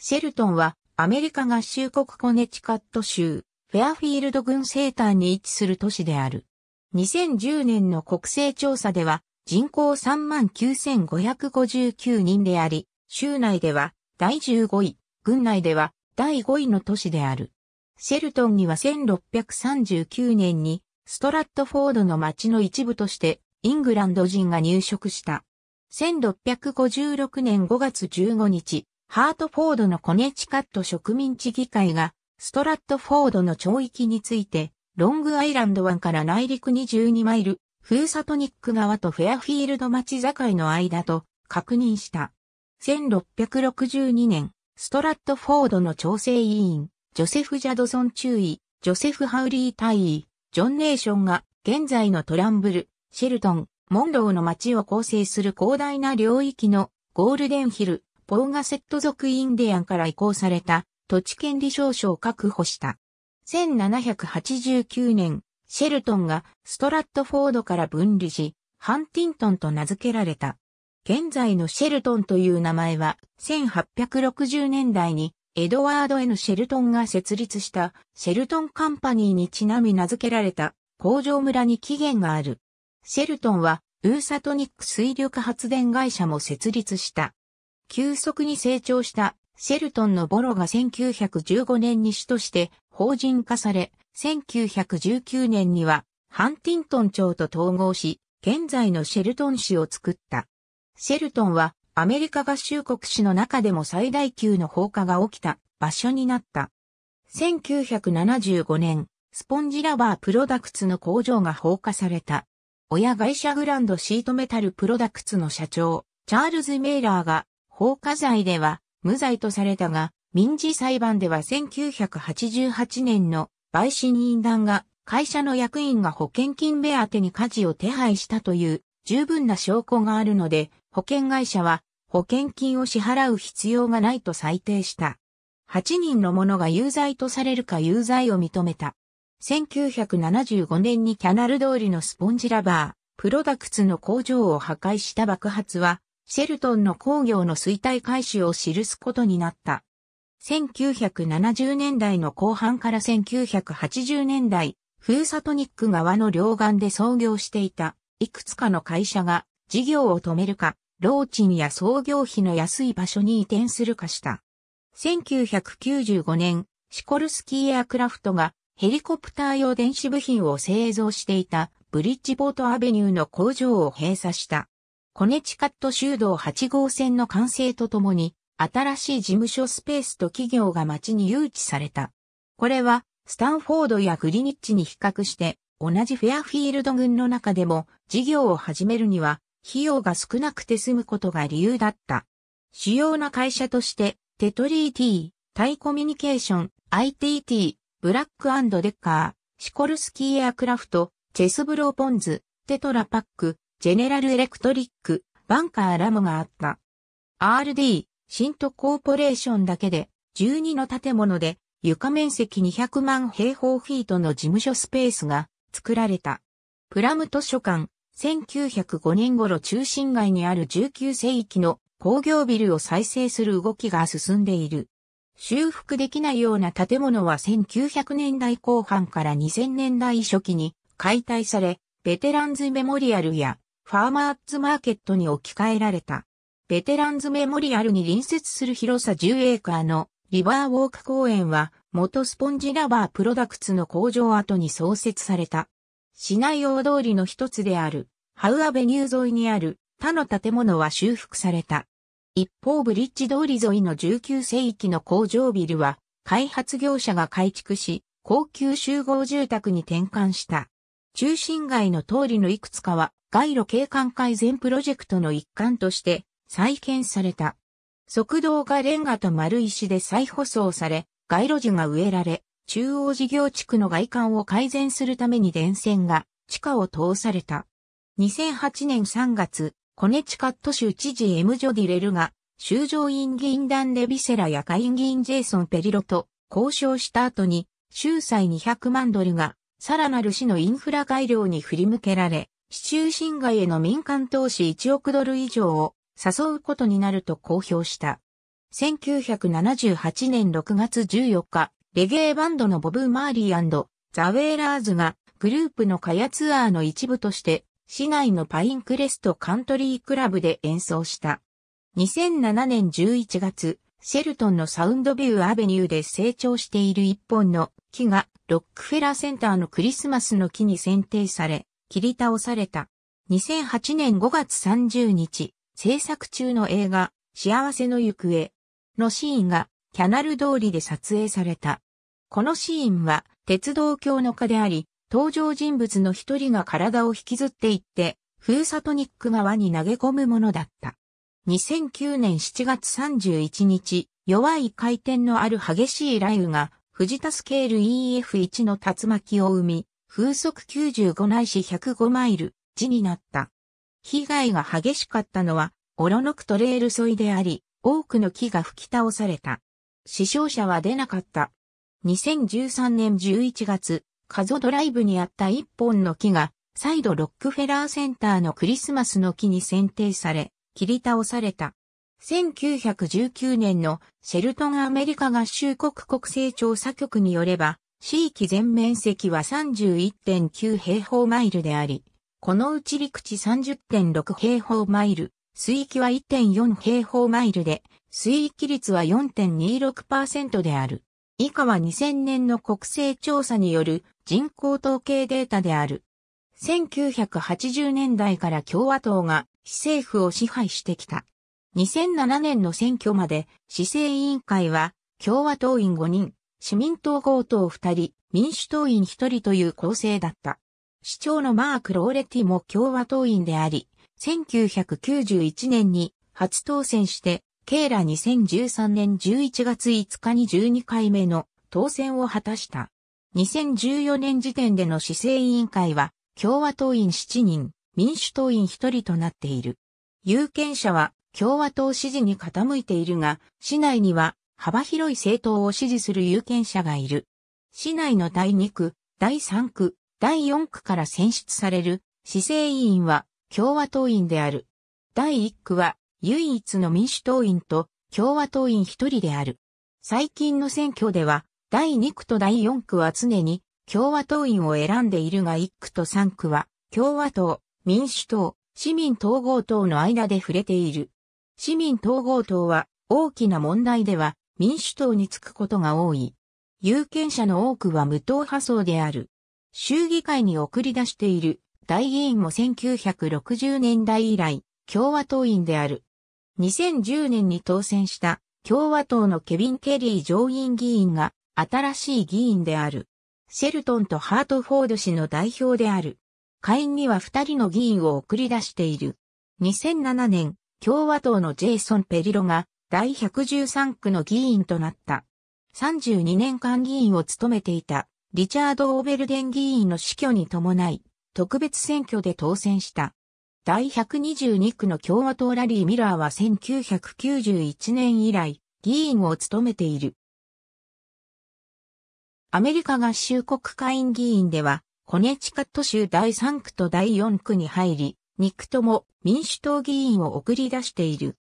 シェルトンはアメリカ合衆国コネチカット州、フェアフィールド郡西端に位置する都市である。2010年の国勢調査では人口39,559人であり、州内では第15位、郡内では第5位の都市である。シェルトンには1639年にストラットフォードの町の一部としてイングランド人が入植した。1656年5月15日、ハートフォードのコネチカット植民地議会が、ストラットフォードの町域について、ロングアイランド湾から内陸22マイル、フーサトニック川とフェアフィールド町境の間と確認した。1662年、ストラットフォードの調整委員、ジョセフ・ジャドソン中尉、ジョセフ・ハウリー大尉、ジョン・ネーションが現在のトランブル、シェルトン、モンローの町を構成する広大な領域のゴールデンヒル、ポーガセット族インディアンから移行された土地権利証書を確保した。1789年、シェルトンがストラットフォードから分離し、ハンティントンと名付けられた。現在のシェルトンという名前は、1860年代にエドワード・へのシェルトンが設立したシェルトンカンパニーにちなみ名付けられた工場村に起源がある。シェルトンはウーサトニック水力発電会社も設立した。急速に成長したシェルトンのボロが1915年に主として法人化され、1919年にはハンティントン町と統合し、現在のシェルトン市を作った。シェルトンはアメリカ合衆国市の中でも最大級の放火が起きた場所になった。1975年、スポンジラバープロダクツの工場が放火された。親会社グランドシートメタルプロダクツの社長、チャールズ・メイラーが放火罪では無罪とされたが、民事裁判では1988年の陪審員団が会社の役員が保険金目当てに家事を手配したという十分な証拠があるので、保険会社は保険金を支払う必要がないと裁定した。8人の者が有罪とされるか有罪を認めた。1975年にキャナル通りのスポンジラバー、プロダクツの工場を破壊した爆発は、シェルトンの工業の衰退開始を記すことになった。1970年代の後半から1980年代、フーサトニック側の両岸で創業していた、いくつかの会社が事業を止めるか、労賃や創業費の安い場所に移転するかした。1995年、シコルスキーエアクラフトがヘリコプター用電子部品を製造していたブリッジボートアベニューの工場を閉鎖した。コネチカット州道8号線の完成とともに、新しい事務所スペースと企業が街に誘致された。これは、スタンフォードやグリニッチに比較して、同じフェアフィールド群の中でも、事業を始めるには、費用が少なくて済むことが理由だった。主要な会社として、テトリーテー、タイコミュニケーション、ITT、ブラックデッカー、シコルスキーエアクラフト、チェスブローポンズ、テトラパック、ジェネラルエレクトリック、バンカーラムがあった。RD、シントコーポレーションだけで、12の建物で、床面積200万平方フィートの事務所スペースが作られた。プラム図書館、1905年頃中心街にある19世紀の工業ビルを再生する動きが進んでいる。修復できないような建物は1900年代後半から2000年代初期に解体され、ベテランズメモリアルやファーマーズマーケットに置き換えられた。ベテランズメモリアルに隣接する広さ10エーカーのリバーウォーク公園は元スポンジラバープロダクツの工場跡に創設された。市内大通りの一つであるハウアベニュー沿いにある他の建物は修復された。一方ブリッジ通り沿いの19世紀の工場ビルは開発業者が改築し高級集合住宅に転換した。中心街の通りのいくつかは街路景観改善プロジェクトの一環として再建された。側道がレンガと丸石で再舗装され、街路樹が植えられ、中央事業地区の外観を改善するために電線が地下を通された。2008年3月、コネチカット州知事エム・ジョディレルが、州上院議員団レビセラや下院議員ジェイソン・ペリロと交渉した後に、州債200万ドルが、さらなる市のインフラ改良に振り向けられ、市中侵害への民間投資1億ドル以上を誘うことになると公表した。1978年6月14日、レゲエバンドのボブ・マーリーザ・ウェーラーズがグループのカヤツアーの一部として市内のパインクレストカントリークラブで演奏した。2007年11月、シェルトンのサウンドビューアベニューで成長している一本の木がロックフェラーセンターのクリスマスの木に選定され、切り倒された。2008年5月30日、制作中の映画、幸せの行方のシーンがキャナル通りで撮影された。このシーンは鉄道橋の下であり、登場人物の一人が体を引きずっていって、フーサトニック側に投げ込むものだった。2009年7月31日、弱い回転のある激しい雷雨が、藤田スケール EF1 の竜巻を生み、風速95ないし105マイル地になった。被害が激しかったのは、オロノクトレール沿いであり、多くの木が吹き倒された。死傷者は出なかった。2013年11月、カゾドライブにあった一本の木が、再度ロックフェラーセンターのクリスマスの木に選定され、切り倒された。1919年のシェルトンアメリカ合衆国国勢調査局によれば、地域全面積は31.9平方マイルであり、このうち陸地30.6平方マイル、水域は1.4平方マイルで、水域率は4.26%である。以下は2000年の国勢調査による人口統計データである。1980年代から共和党が市政府を支配してきた。2007年の選挙まで市政委員会は共和党員5人、市民党強党2人、民主党員1人という構成だった。市長のマーク・ローレティも共和党員であり、1991年に初当選して、ケーラ2013年11月5日に12回目の当選を果たした。2014年時点での市政委員会は、共和党員7人、民主党員1人となっている。有権者は共和党支持に傾いているが、市内には幅広い政党を支持する有権者がいる。市内の第2区、第3区、第4区から選出される市政委員は共和党員である。第1区は唯一の民主党員と共和党員一人である。最近の選挙では第2区と第4区は常に共和党員を選んでいるが1区と3区は共和党、民主党、市民統合党の間で触れている。市民統合党は大きな問題では民主党につくことが多い。有権者の多くは無党派層である。衆議会に送り出している大議員も1960年代以来共和党員である。2010年に当選した共和党のケビン・ケリー上院議員が新しい議員である。シェルトンとハートフォード氏の代表である。下院には二人の議員を送り出している。2007年、共和党のジェイソン・ペリロが第113区の議員となった。32年間議員を務めていたリチャード・オーベルデン議員の死去に伴い、特別選挙で当選した。第122区の共和党ラリー・ミラーは1991年以来、議員を務めている。アメリカ合衆国会員議員では、コネチカット州第3区と第4区に入り、2区とも民主党議員を送り出している。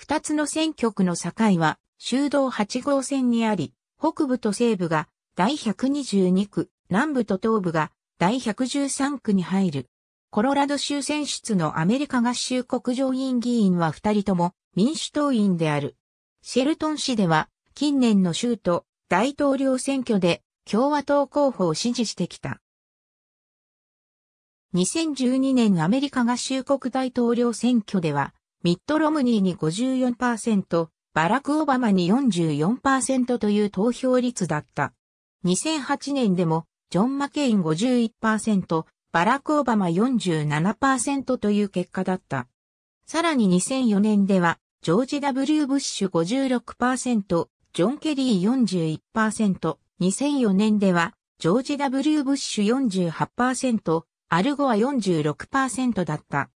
二つの選挙区の境は、修道八号線にあり、北部と西部が第122区、南部と東部が第113区に入る。コロラド州選出のアメリカ合衆国上院議員は二人とも民主党員である。シェルトン市では近年の州と大統領選挙で共和党候補を支持してきた。2012年アメリカ合衆国大統領選挙ではミッド・ロムニーに54%、バラク・オバマに44%という投票率だった。2008年でも、ジョン・マケイン51%、バラク・オバマ47%という結果だった。さらに2004年では、ジョージ・ W・ ブッシュ56%、ジョン・ケリー41%、2004年では、ジョージ・ W・ ブッシュ48%、アルゴは46%だった。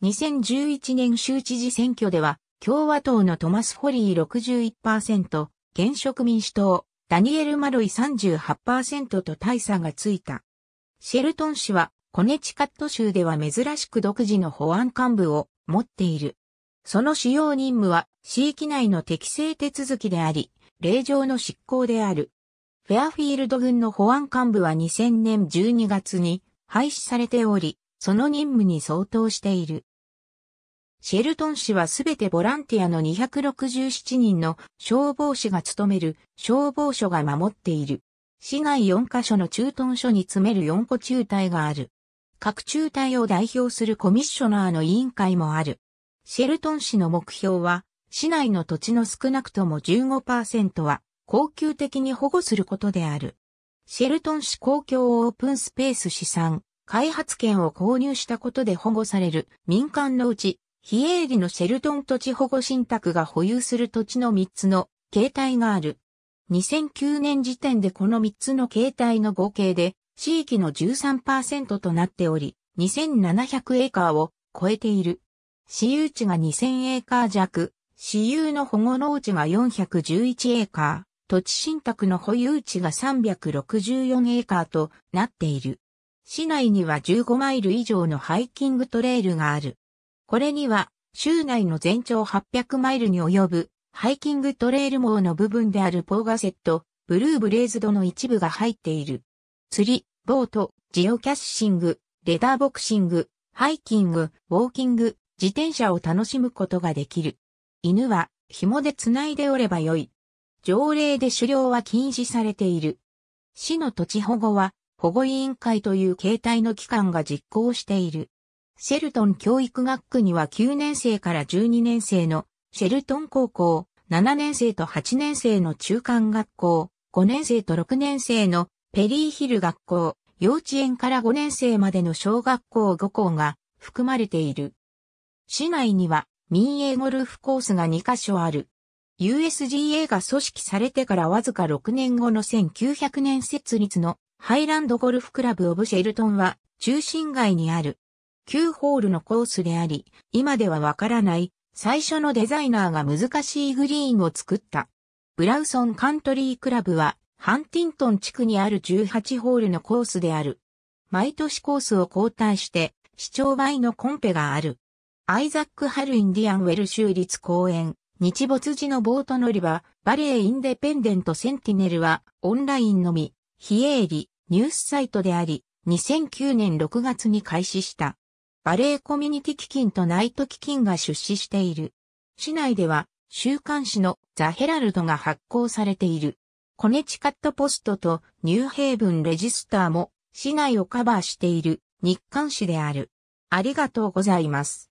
2011年州知事選挙では、共和党のトマス・ホリー61%、現職民主党、ダニエル・マロイ38%と大差がついた。シェルトン氏は、コネチカット州では珍しく独自の保安幹部を持っている。その主要任務は、地域内の適正手続きであり、令状の執行である。フェアフィールド軍の保安幹部は2000年12月に廃止されており、その任務に相当している。シェルトン市はすべてボランティアの267人の消防士が務める消防署が守っている。市内4カ所の駐屯所に詰める4個中隊がある。各中隊を代表するコミッショナーの委員会もある。シェルトン市の目標は、市内の土地の少なくとも15%は、恒久的に保護することである。シェルトン市公共オープンスペース試算、開発権を購入したことで保護される民間のうち、非営利のシェルトン土地保護信託が保有する土地の3つの形態がある。2009年時点でこの3つの形態の合計で地域の13%となっており、2700エーカーを超えている。私有地が2000エーカー弱、私有の保護農地が411エーカー、土地信託の保有地が364エーカーとなっている。市内には15マイル以上のハイキングトレイルがある。これには、州内の全長800マイルに及ぶ、ハイキングトレイル網の部分であるポーガセット、ブルーブレイズドの一部が入っている。釣り、ボート、ジオキャッシング、レダーボクシング、ハイキング、ウォーキング、自転車を楽しむことができる。犬は紐で繋いでおればよい。条例で狩猟は禁止されている。市の土地保護は保護委員会という形態の機関が実行している。シェルトン教育学区には9年生から12年生のシェルトン高校、7年生と8年生の中間学校、5年生と6年生のペリーヒル学校、幼稚園から5年生までの小学校5校が含まれている。市内には民営ゴルフコースが2カ所ある。USGA が組織されてからわずか6年後の1900年設立のハイランドゴルフクラブオブシェルトンは中心街にある9ホールのコースであり、今ではわからない最初のデザイナーが難しいグリーンを作った。ブラウソンカントリークラブはハンティントン地区にある18ホールのコースである。毎年コースを交代して市長倍のコンペがある。アイザック・ハル・インディアン・ウェル州立公園、日没時のボート乗り場、バレー・インデペンデント・センティネルはオンラインのみ、非営利ニュースサイトであり、2009年6月に開始した。バレーコミュニティ基金とナイト基金が出資している。市内では、週刊誌のザ・ヘラルドが発行されている。コネチカットポストとニューヘイブンレジスターも市内をカバーしている日刊誌である。ありがとうございます。